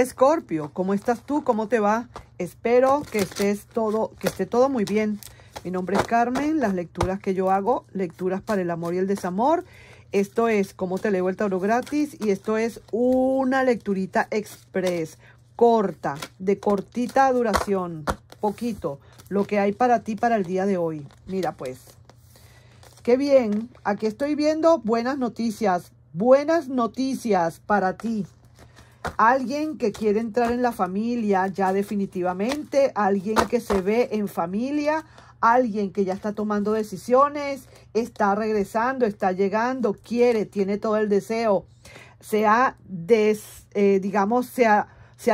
Escorpio, ¿cómo estás tú? ¿Cómo te va? Espero que estés todo, que esté todo muy bien. Mi nombre es Carmen, las lecturas que yo hago, lecturas para el amor y el desamor. Esto es cómo te leo el tarot gratis y esto es una lecturita express, corta, de cortita duración, poquito, lo que hay para ti para el día de hoy. Mira pues, qué bien, aquí estoy viendo buenas noticias, buenas noticias para ti. Alguien que quiere entrar en la familia ya definitivamente, alguien que se ve en familia, alguien que ya está tomando decisiones, está regresando, está llegando, quiere, tiene todo el deseo, se ha, des, eh, digamos, se ha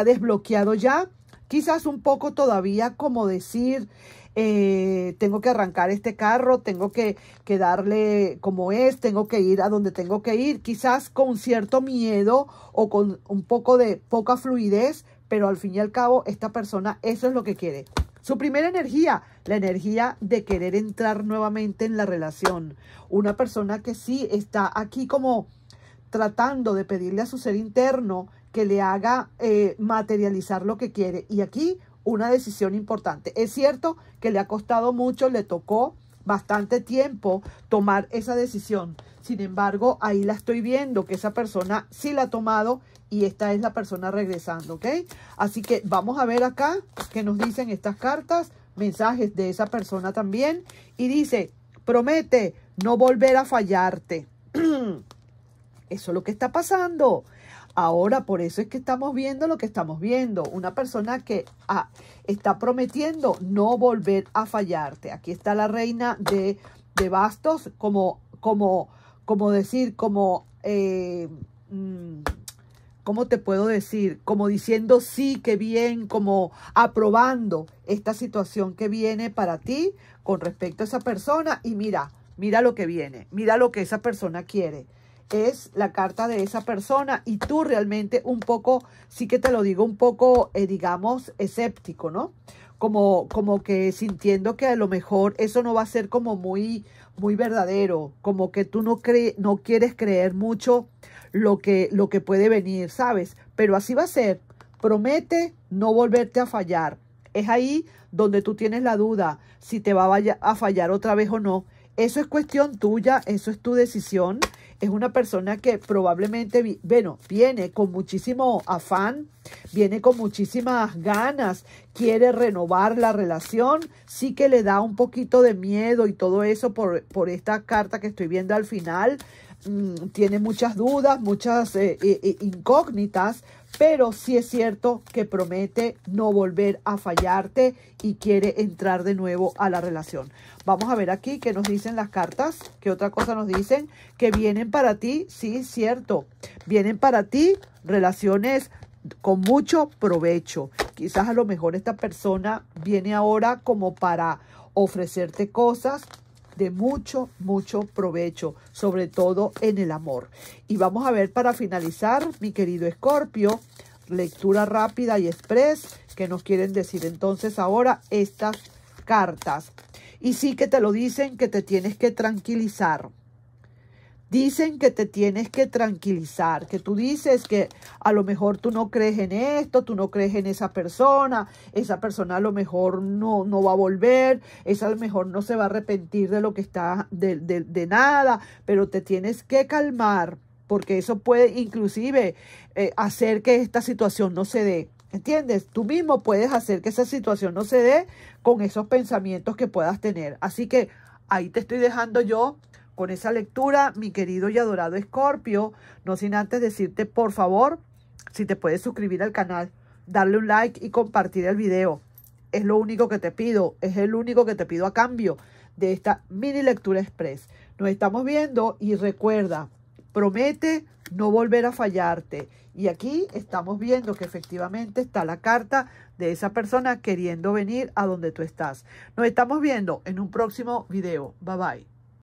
desbloqueado ya, quizás un poco todavía como decir, eh, tengo que arrancar este carro, tengo que, darle como es, tengo que ir a donde tengo que ir, quizás con cierto miedo o con un poco de poca fluidez, pero al fin y al cabo esta persona eso es lo que quiere. Su primera energía, la energía de querer entrar nuevamente en la relación. Una persona que sí está aquí como tratando de pedirle a su ser interno que le haga eh, materializar lo que quiere. Y aquí una decisión importante. Es cierto que le ha costado mucho, le tocó bastante tiempo tomar esa decisión. Sin embargo, ahí la estoy viendo que esa persona sí la ha tomado y esta es la persona regresando, ¿ok? Así que vamos a ver acá qué nos dicen estas cartas, mensajes de esa persona también. Y dice, promete no volver a fallarte. Eso es lo que está pasando. Ahora, por eso es que estamos viendo lo que estamos viendo. Una persona que ah, está prometiendo no volver a fallarte. Aquí está la reina de, bastos, como, como, como decir, como, eh, mm, ¿cómo te puedo decir? Como diciendo sí, que bien, como aprobando esta situación que viene para ti con respecto a esa persona. Y mira, mira lo que viene, mira lo que esa persona quiere es la carta de esa persona y tú realmente un poco, sí que te lo digo, un poco, eh, digamos, escéptico, ¿no? Como, como que sintiendo que a lo mejor eso no va a ser como muy, muy verdadero, como que tú no, cre no quieres creer mucho lo que, lo que puede venir, ¿sabes? Pero así va a ser. Promete no volverte a fallar. Es ahí donde tú tienes la duda si te va a fallar otra vez o no. Eso es cuestión tuya, eso es tu decisión. Es una persona que probablemente, bueno, viene con muchísimo afán, viene con muchísimas ganas, quiere renovar la relación, sí que le da un poquito de miedo y todo eso por, por esta carta que estoy viendo al final. Mm, tiene muchas dudas, muchas eh, eh, eh, incógnitas, pero sí es cierto que promete no volver a fallarte y quiere entrar de nuevo a la relación. Vamos a ver aquí qué nos dicen las cartas, qué otra cosa nos dicen, que vienen para ti, sí es cierto, vienen para ti relaciones con mucho provecho. Quizás a lo mejor esta persona viene ahora como para ofrecerte cosas, de mucho, mucho provecho, sobre todo en el amor. Y vamos a ver para finalizar, mi querido Escorpio, lectura rápida y express, que nos quieren decir entonces ahora estas cartas. Y sí que te lo dicen que te tienes que tranquilizar dicen que te tienes que tranquilizar, que tú dices que a lo mejor tú no crees en esto, tú no crees en esa persona, esa persona a lo mejor no, no va a volver, esa a lo mejor no se va a arrepentir de lo que está, de, nada, pero te tienes que calmar porque eso puede inclusive eh, hacer que esta situación no se dé. ¿Entiendes? Tú mismo puedes hacer que esa situación no se dé con esos pensamientos que puedas tener. Así que ahí te estoy dejando yo con esa lectura, mi querido y adorado Escorpio, no sin antes decirte, por favor, si te puedes suscribir al canal, darle un like y compartir el video. Es lo único que te pido, es el único que te pido a cambio de esta mini lectura express. Nos estamos viendo y recuerda, promete no volver a fallarte. Y aquí estamos viendo que efectivamente está la carta de esa persona queriendo venir a donde tú estás. Nos estamos viendo en un próximo video. Bye bye.